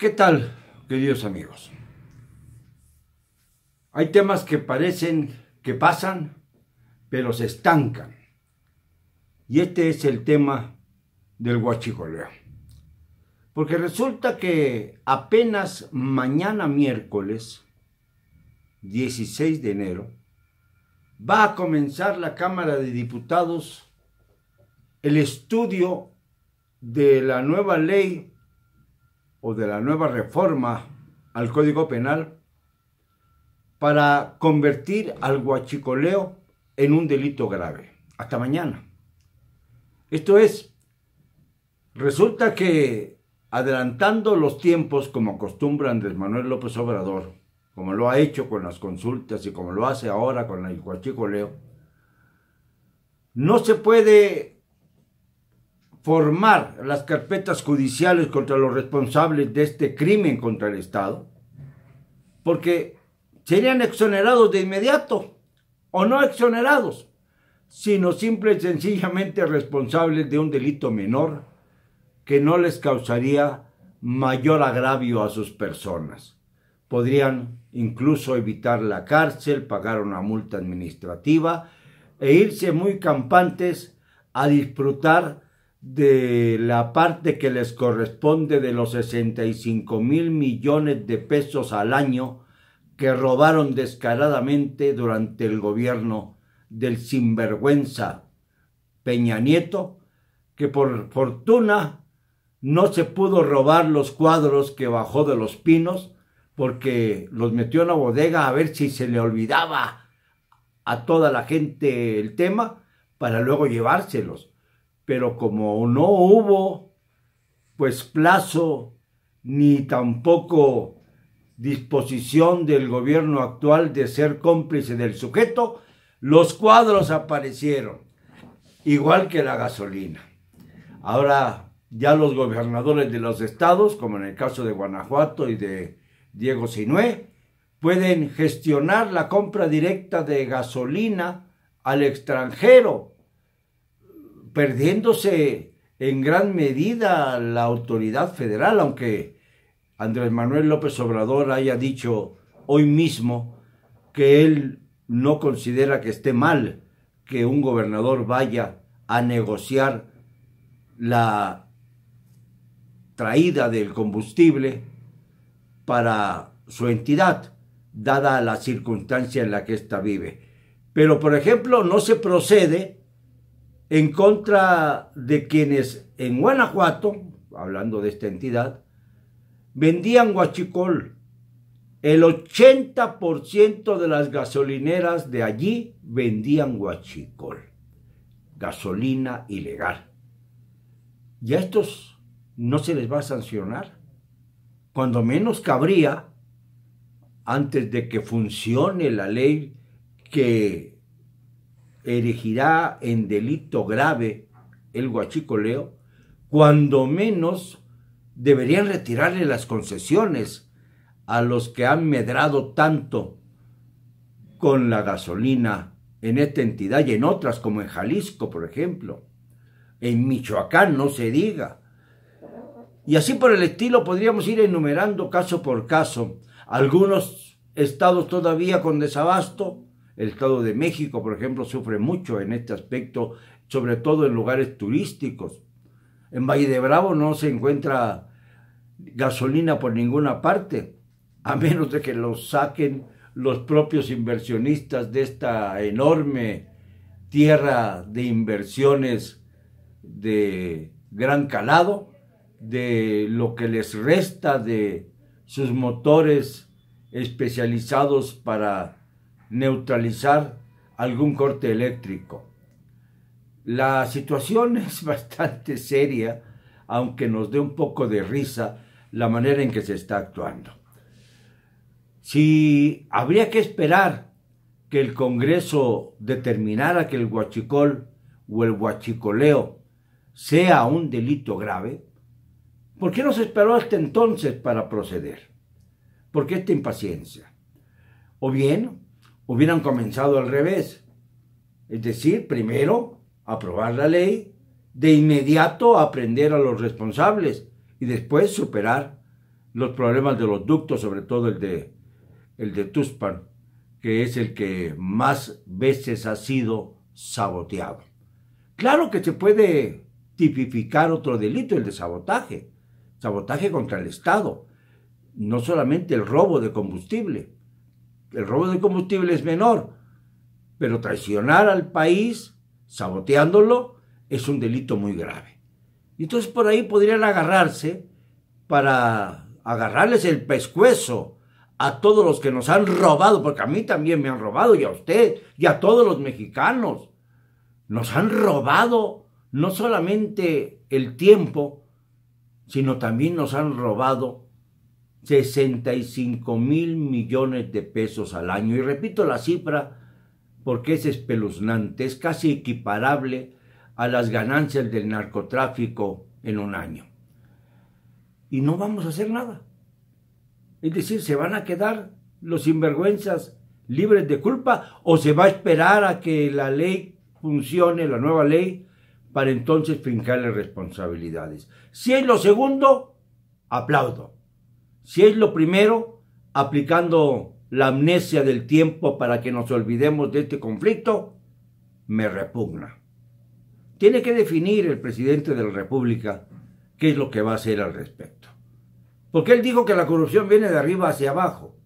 ¿Qué tal, queridos amigos? Hay temas que parecen que pasan, pero se estancan. Y este es el tema del huachicoleo. Porque resulta que apenas mañana miércoles, 16 de enero, va a comenzar la Cámara de Diputados el estudio de la nueva ley o de la nueva reforma al Código Penal para convertir al guachicoleo en un delito grave. Hasta mañana. Esto es, resulta que adelantando los tiempos como acostumbran de Manuel López Obrador, como lo ha hecho con las consultas y como lo hace ahora con el guachicoleo, no se puede formar las carpetas judiciales contra los responsables de este crimen contra el Estado, porque serían exonerados de inmediato, o no exonerados, sino simple sencillamente responsables de un delito menor que no les causaría mayor agravio a sus personas. Podrían incluso evitar la cárcel, pagar una multa administrativa e irse muy campantes a disfrutar de la parte que les corresponde de los 65 mil millones de pesos al año que robaron descaradamente durante el gobierno del sinvergüenza Peña Nieto, que por fortuna no se pudo robar los cuadros que bajó de los pinos porque los metió en la bodega a ver si se le olvidaba a toda la gente el tema para luego llevárselos pero como no hubo pues plazo ni tampoco disposición del gobierno actual de ser cómplice del sujeto, los cuadros aparecieron, igual que la gasolina. Ahora ya los gobernadores de los estados, como en el caso de Guanajuato y de Diego Sinué, pueden gestionar la compra directa de gasolina al extranjero perdiéndose en gran medida la autoridad federal, aunque Andrés Manuel López Obrador haya dicho hoy mismo que él no considera que esté mal que un gobernador vaya a negociar la traída del combustible para su entidad, dada la circunstancia en la que ésta vive. Pero, por ejemplo, no se procede en contra de quienes en Guanajuato, hablando de esta entidad, vendían guachicol. El 80% de las gasolineras de allí vendían guachicol, gasolina ilegal. ¿Y a estos no se les va a sancionar? Cuando menos cabría, antes de que funcione la ley que erigirá en delito grave el Leo cuando menos deberían retirarle las concesiones a los que han medrado tanto con la gasolina en esta entidad y en otras, como en Jalisco, por ejemplo. En Michoacán, no se diga. Y así por el estilo podríamos ir enumerando caso por caso. Algunos estados todavía con desabasto, el Estado de México, por ejemplo, sufre mucho en este aspecto, sobre todo en lugares turísticos. En Valle de Bravo no se encuentra gasolina por ninguna parte, a menos de que lo saquen los propios inversionistas de esta enorme tierra de inversiones de gran calado, de lo que les resta de sus motores especializados para neutralizar algún corte eléctrico. La situación es bastante seria, aunque nos dé un poco de risa la manera en que se está actuando. Si habría que esperar que el Congreso determinara que el huachicol o el huachicoleo sea un delito grave, ¿por qué no se esperó hasta entonces para proceder? ¿Por qué esta impaciencia? O bien, hubieran comenzado al revés. Es decir, primero aprobar la ley, de inmediato aprender a los responsables y después superar los problemas de los ductos, sobre todo el de, el de Tuspan, que es el que más veces ha sido saboteado. Claro que se puede tipificar otro delito, el de sabotaje, sabotaje contra el Estado, no solamente el robo de combustible, el robo de combustible es menor, pero traicionar al país saboteándolo es un delito muy grave. Y entonces por ahí podrían agarrarse para agarrarles el pescuezo a todos los que nos han robado, porque a mí también me han robado y a usted y a todos los mexicanos. Nos han robado no solamente el tiempo, sino también nos han robado 65 mil millones de pesos al año. Y repito la cifra porque es espeluznante, es casi equiparable a las ganancias del narcotráfico en un año. Y no vamos a hacer nada. Es decir, se van a quedar los sinvergüenzas libres de culpa o se va a esperar a que la ley funcione, la nueva ley, para entonces fincarle responsabilidades. Si es lo segundo, aplaudo. Si es lo primero, aplicando la amnesia del tiempo para que nos olvidemos de este conflicto, me repugna. Tiene que definir el presidente de la República qué es lo que va a hacer al respecto. Porque él dijo que la corrupción viene de arriba hacia abajo.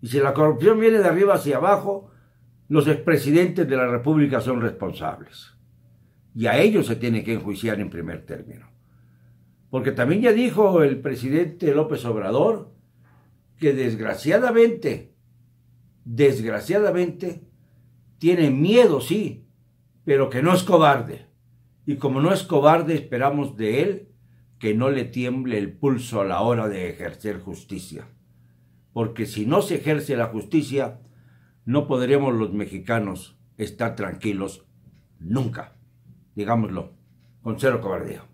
Y si la corrupción viene de arriba hacia abajo, los expresidentes de la República son responsables. Y a ellos se tiene que enjuiciar en primer término. Porque también ya dijo el presidente López Obrador que desgraciadamente, desgraciadamente, tiene miedo, sí, pero que no es cobarde. Y como no es cobarde, esperamos de él que no le tiemble el pulso a la hora de ejercer justicia. Porque si no se ejerce la justicia, no podremos los mexicanos estar tranquilos nunca. Digámoslo, con cero cobardeo.